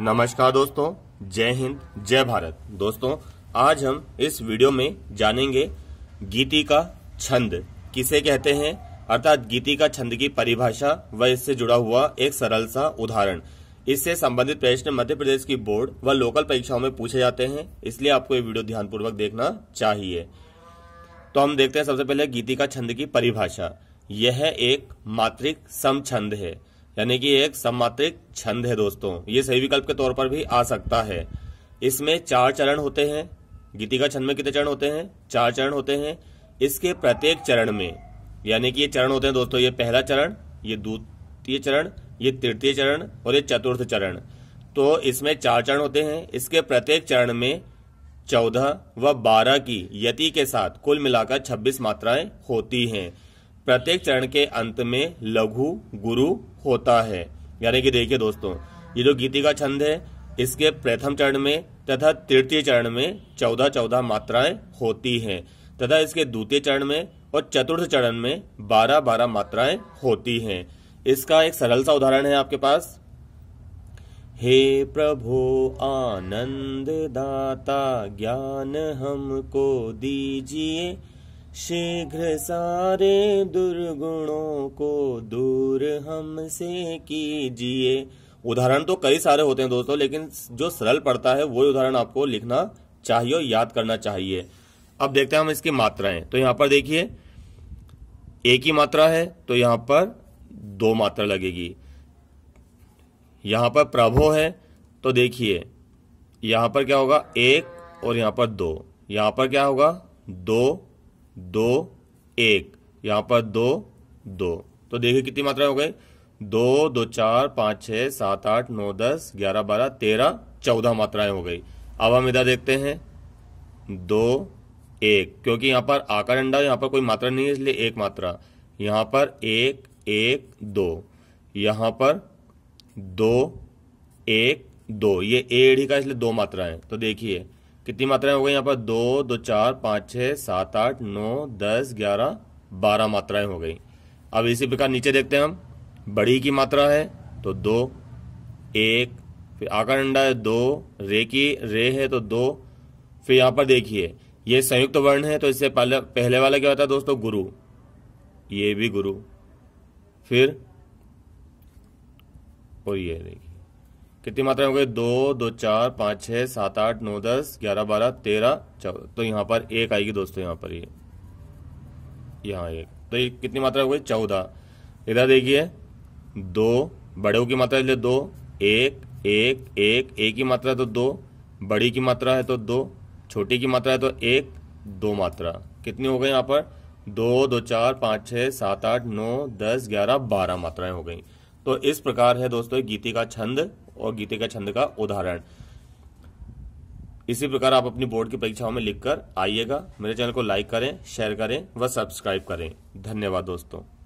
नमस्कार दोस्तों जय हिंद जय भारत दोस्तों आज हम इस वीडियो में जानेंगे गीति का छंद किसे कहते हैं अर्थात गीति का छंद की परिभाषा व इससे जुड़ा हुआ एक सरल सा उदाहरण इससे संबंधित प्रश्न मध्य प्रदेश की बोर्ड व लोकल परीक्षाओं में पूछे जाते हैं इसलिए आपको ये वीडियो ध्यानपूर्वक देखना चाहिए तो हम देखते हैं सबसे पहले गीति का छंद की परिभाषा यह एक मात्रिक सम छंद है यानी कि एक सम्मात्रिक छंद है दोस्तों ये सही विकल्प के तौर पर भी आ सकता है इसमें चार चरण होते हैं गीतिका छंद में कितने चरण होते हैं चार चरण होते हैं इसके प्रत्येक चरण में यानी कि ये चरण होते हैं दोस्तों ये पहला चरण ये द्वितीय चरण ये तृतीय चरण और ये चतुर्थ चरण तो इसमें चार चरण होते हैं इसके प्रत्येक चरण में चौदह व बारह की यति के साथ कुल मिलाकर छब्बीस मात्राएं होती हैं प्रत्येक चरण के अंत में लघु गुरु होता है यानी कि देखिए दोस्तों ये जो गीति का छंद है इसके प्रथम चरण में तथा तृतीय चरण में चौदह चौदह मात्राएं होती हैं तथा इसके द्वितीय चरण में और चतुर्थ चरण में बारह बारह मात्राएं होती हैं इसका एक सरल सा उदाहरण है आपके पास हे प्रभो आनंद दाता ज्ञान हमको दीजिए शीघ्र सारे दुर्गुणों को दूर हमसे कीजिए उदाहरण तो कई सारे होते हैं दोस्तों लेकिन जो सरल पड़ता है वही उदाहरण आपको लिखना चाहिए और याद करना चाहिए अब देखते हैं हम इसकी मात्राएं तो यहां पर देखिए एक ही मात्रा है तो यहां पर दो मात्रा लगेगी यहां पर प्रभो है तो देखिए यहां पर क्या होगा एक और यहां पर दो यहां पर क्या होगा दो दो एक यहां पर दो दो तो देखिए कितनी मात्रा हो गई दो दो चार पांच छह सात आठ नौ दस ग्यारह बारह तेरह चौदह मात्राएं हो गई अब हम इधर देखते हैं दो एक क्योंकि यहां पर आकार अंडा यहां पर कोई मात्रा नहीं है इसलिए एक मात्रा यहां पर एक एक दो यहां पर दो एक दो ये एड़ी का इसलिए दो मात्रा है तो देखिए कितनी मात्राएं हो गई यहाँ पर दो दो चार पाँच छः सात आठ नौ दस ग्यारह बारह मात्राएं हो गई अब इसी प्रकार नीचे देखते हैं हम बड़ी की मात्रा है तो दो एक फिर आकार अंडा है दो रे की रे है तो दो फिर यहाँ पर देखिए ये संयुक्त तो वर्ण है तो इससे पहले पहले वाला क्या होता है दोस्तों गुरु ये भी गुरु फिर और ये देखिए कितनी मात्राएं हो गई दो दो चार पांच छह सात आठ नौ दस ग्यारह बारह तेरह चौदह तो यहाँ पर एक आएगी दोस्तों यहाँ पर ये यहाँ एक तो ये कितनी मात्रा हो गई चौदह इधर देखिए दो बड़े की मात्रा ले दो एक एक एक एक की मात्रा तो दो बड़ी की मात्रा है तो दो छोटी की मात्रा है तो एक दो मात्रा कितनी हो गई यहाँ पर दो दो चार पांच छह सात आठ नौ दस ग्यारह बारह मात्राएं हो गई तो इस प्रकार है दोस्तों गीति का छंद और गीते का छंद का उदाहरण इसी प्रकार आप अपनी बोर्ड की परीक्षाओं में लिखकर आइएगा मेरे चैनल को लाइक करें शेयर करें व सब्सक्राइब करें धन्यवाद दोस्तों